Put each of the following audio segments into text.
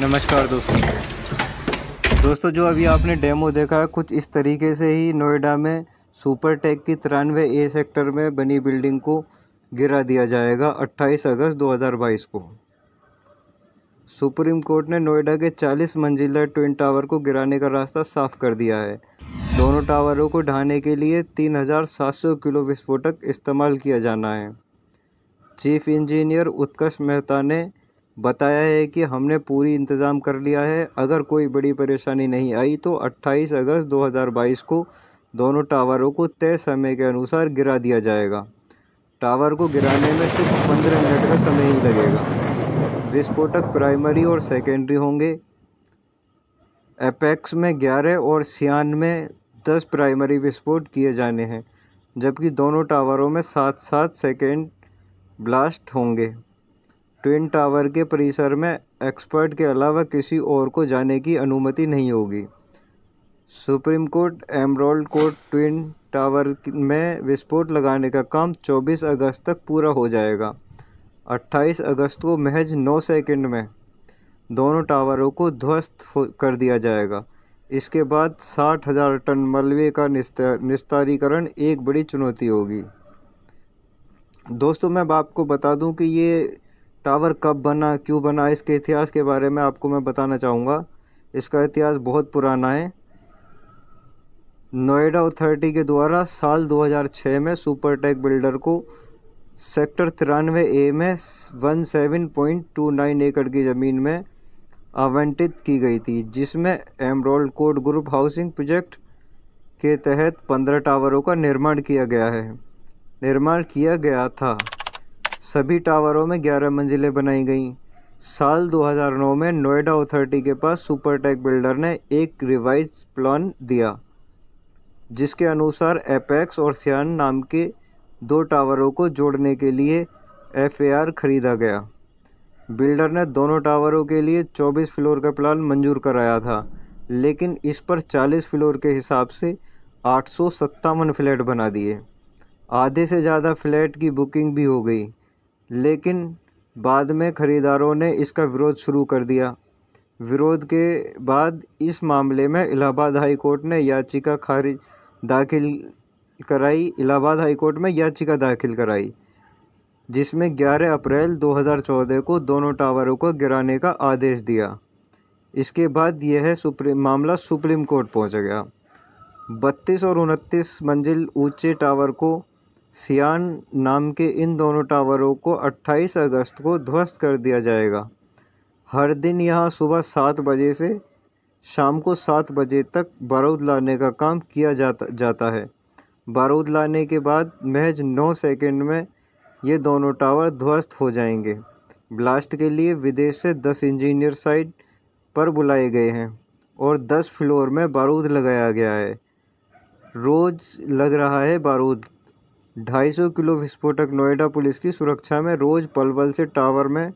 नमस्कार दोस्तों दोस्तों जो अभी आपने डेमो देखा है कुछ इस तरीके से ही नोएडा में सुपर टेक की तिरानवे ए सेक्टर में बनी बिल्डिंग को गिरा दिया जाएगा 28 अगस्त 2022 को सुप्रीम कोर्ट ने नोएडा के 40 मंजिला ट्विन टावर को गिराने का रास्ता साफ कर दिया है दोनों टावरों को ढाने के लिए 3,700 किलो विस्फोटक इस्तेमाल किया जाना है चीफ इंजीनियर उत्कर्ष मेहता ने बताया है कि हमने पूरी इंतज़ाम कर लिया है अगर कोई बड़ी परेशानी नहीं आई तो 28 अगस्त 2022 को दोनों टावरों को तय समय के अनुसार गिरा दिया जाएगा टावर को गिराने में सिर्फ पंद्रह मिनट का समय ही लगेगा विस्फोटक प्राइमरी और सेकेंडरी होंगे एपेक्स में 11 और सियान में 10 प्राइमरी विस्फोट किए जाने हैं जबकि दोनों टावरों में सात सात सेकेंड ब्लास्ट होंगे ट्विन टावर के परिसर में एक्सपर्ट के अलावा किसी और को जाने की अनुमति नहीं होगी Supreme Court Emerald Court twin tower में विस्फोट लगाने का काम 24 अगस्त तक पूरा हो जाएगा 28 अगस्त को महज 9 सेकंड में दोनों टावरों को ध्वस्त कर दिया जाएगा इसके बाद साठ हज़ार टन मलबे का निस्तारीकरण एक बड़ी चुनौती होगी दोस्तों मैं आपको बता दूं कि ये टावर कब बना क्यों बना इसके इतिहास के बारे में आपको मैं बताना चाहूँगा इसका इतिहास बहुत पुराना है नोएडा अथॉरिटी के द्वारा साल 2006 में सुपर टेक बिल्डर को सेक्टर तिरानवे ए में 17.29 एकड़ की ज़मीन में आवंटित की गई थी जिसमें Emerald Court group housing project के तहत पंद्रह टावरों का निर्माण किया गया है निर्माण किया गया था सभी टावरों में 11 मंजिलें बनाई गईं साल 2009 में नोएडा अथॉरिटी के पास सुपरटेक बिल्डर ने एक रिवाइज प्लान दिया जिसके अनुसार एपेक्स और सियान नाम के दो टावरों को जोड़ने के लिए एफएआर खरीदा गया बिल्डर ने दोनों टावरों के लिए 24 फ्लोर का प्लान मंजूर कराया था लेकिन इस पर 40 फ्लोर के हिसाब से आठ फ्लैट बना दिए आधे से ज़्यादा फ्लैट की बुकिंग भी हो गई लेकिन बाद में खरीदारों ने इसका विरोध शुरू कर दिया विरोध के बाद इस मामले में इलाहाबाद हाई कोर्ट ने याचिका खारिज दाखिल कराई इलाहाबाद हाई कोर्ट में याचिका दाखिल कराई जिसमें 11 अप्रैल 2014 को दोनों टावरों को गिराने का आदेश दिया इसके बाद यह सुप्रीम मामला सुप्रीम कोर्ट पहुंच गया बत्तीस और उनतीस मंजिल ऊंचे टावर को सियान नाम के इन दोनों टावरों को 28 अगस्त को ध्वस्त कर दिया जाएगा हर दिन यहाँ सुबह सात बजे से शाम को सात बजे तक बारूद लाने का काम किया जाता जाता है बारूद लाने के बाद महज नौ सेकंड में ये दोनों टावर ध्वस्त हो जाएंगे ब्लास्ट के लिए विदेश से दस इंजीनियर साइट पर बुलाए गए हैं और दस फ्लोर में बारूद लगाया गया है रोज़ लग रहा है बारूद 250 किलो विस्फोटक नोएडा पुलिस की सुरक्षा में रोज पलवल से टावर में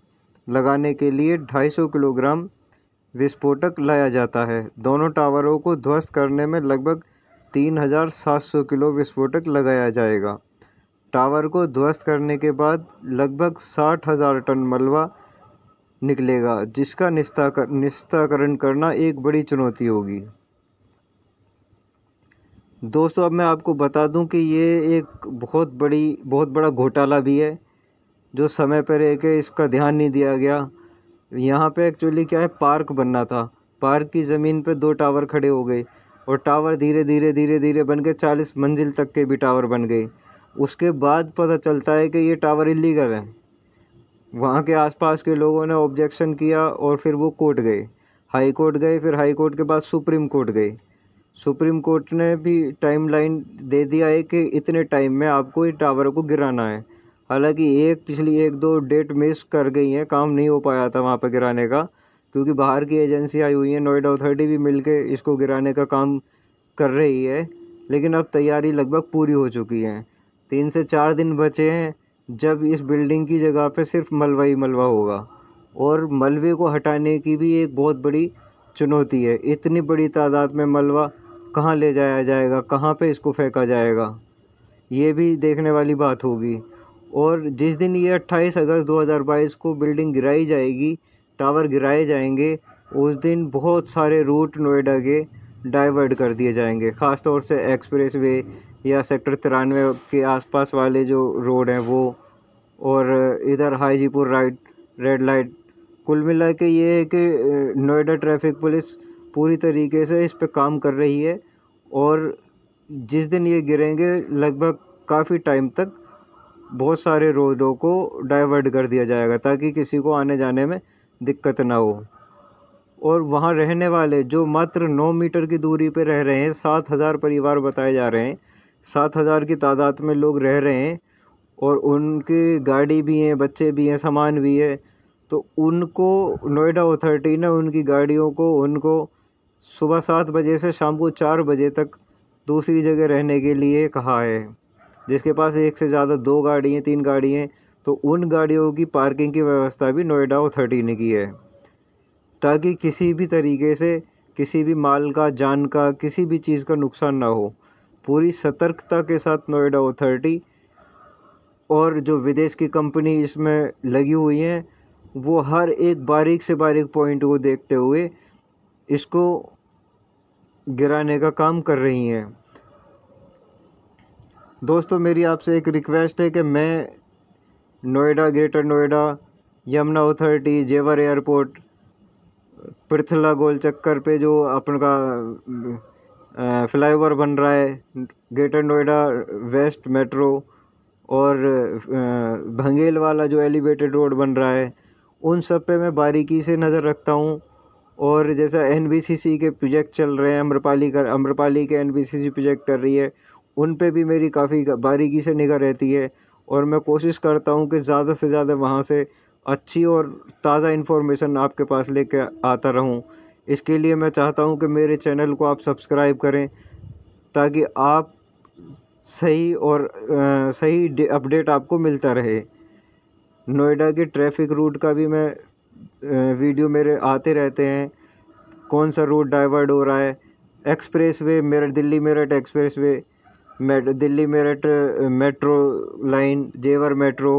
लगाने के लिए 250 किलोग्राम विस्फोटक लाया जाता है दोनों टावरों को ध्वस्त करने में लगभग 3,700 किलो विस्फोटक लगाया जाएगा टावर को ध्वस्त करने के बाद लगभग साठ हज़ार टन मलबा निकलेगा जिसका निस्ताकरण करना एक बड़ी चुनौती होगी दोस्तों अब मैं आपको बता दूं कि ये एक बहुत बड़ी बहुत बड़ा घोटाला भी है जो समय पर है इसका ध्यान नहीं दिया गया यहाँ पे एक्चुअली क्या है पार्क बनना था पार्क की ज़मीन पे दो टावर खड़े हो गए और टावर धीरे धीरे धीरे धीरे बन गए चालीस मंजिल तक के भी टावर बन गए उसके बाद पता चलता है कि ये टावर इलीगल है वहाँ के आसपास के लोगों ने ऑब्जेक्शन किया और फिर वो कोर्ट गए हाई कोर्ट गए फिर हाई कोर्ट के बाद सुप्रीम कोर्ट गए सुप्रीम कोर्ट ने भी टाइम लाइन दे दिया है कि इतने टाइम में आपको इस टावर को गिराना है हालांकि एक पिछली एक दो डेट मिस कर गई हैं काम नहीं हो पाया था वहाँ पर गिराने का क्योंकि बाहर की एजेंसी आई हुई है नोएडा अथॉरिटी भी मिल इसको गिराने का काम कर रही है लेकिन अब तैयारी लगभग पूरी हो चुकी है तीन से चार दिन बचे हैं जब इस बिल्डिंग की जगह पर सिर्फ मलबा ही मलबा होगा और मलबे को हटाने की भी एक बहुत बड़ी चुनौती है इतनी बड़ी तादाद में मलबा कहाँ ले जाया जाएगा कहाँ पे इसको फेंका जाएगा ये भी देखने वाली बात होगी और जिस दिन ये 28 अगस्त 2022 को बिल्डिंग गिराई जाएगी टावर गिराए जाएंगे उस दिन बहुत सारे रूट नोएडा के डाइवर्ट कर दिए जाएंगे ख़ास तौर से एक्सप्रेस वे या सेक्टर तिरानवे के आसपास वाले जो रोड हैं वो और इधर हाईजीपुर राइट रेड लाइट कुल मिला के ये है कि नोएडा ट्रैफिक पुलिस पूरी तरीके से इस पर काम कर रही है और जिस दिन ये गिरेंगे लगभग काफ़ी टाइम तक बहुत सारे रोडों को डाइवर्ट कर दिया जाएगा ताकि किसी को आने जाने में दिक्कत ना हो और वहाँ रहने वाले जो मात्र नौ मीटर की दूरी पर रह रहे हैं सात हज़ार परिवार बताए जा रहे हैं सात हज़ार की तादाद में लोग रह रहे हैं और उनकी गाड़ी भी हैं बच्चे भी हैं सामान भी है तो उनको नोएडा अथॉरिटी ने उनकी गाड़ियों को उनको सुबह सात बजे से शाम को चार बजे तक दूसरी जगह रहने के लिए कहा है जिसके पास एक से ज़्यादा दो गाड़ी हैं तीन गाड़ी हैं तो उन गाड़ियों की पार्किंग की व्यवस्था भी नोएडा अथॉरिटी ने की है ताकि किसी भी तरीके से किसी भी माल का जान का किसी भी चीज़ का नुकसान ना हो पूरी सतर्कता के साथ नोएडा अथॉरिटी और जो विदेश की कंपनी इसमें लगी हुई हैं वो हर एक बारीक से बारीक पॉइंट को देखते हुए इसको गिराने का काम कर रही हैं दोस्तों मेरी आपसे एक रिक्वेस्ट है कि मैं Noida greater Noida Yamuna authority Jewar airport Prithla गोल चक्कर पे जो अपन का फ्लाईओवर बन रहा है ग्रेटर नोएडा वेस्ट मेट्रो और भंगेल वाला जो एलिवेटेड रोड बन रहा है उन सब पे मैं बारीकी से नज़र रखता हूँ और जैसा एन के प्रोजेक्ट चल रहे हैं अम्रपाली कर अम्रपाली के एन प्रोजेक्ट कर रही है उन पे भी मेरी काफ़ी बारीकी से निगाह रहती है और मैं कोशिश करता हूँ कि ज़्यादा से ज़्यादा वहाँ से अच्छी और ताज़ा इन्फॉर्मेशन आपके पास लेके आता रहूँ इसके लिए मैं चाहता हूँ कि मेरे चैनल को आप सब्सक्राइब करें ताकि आप सही और आ, सही अपडेट आपको मिलता रहे नोएडा के ट्रैफिक रूट का भी मैं वीडियो मेरे आते रहते हैं कौन सा रूट डाइवर्ट हो रहा है expressway Meerut Delhi Meerut expressway Delhi Meerut metro line Jewar metro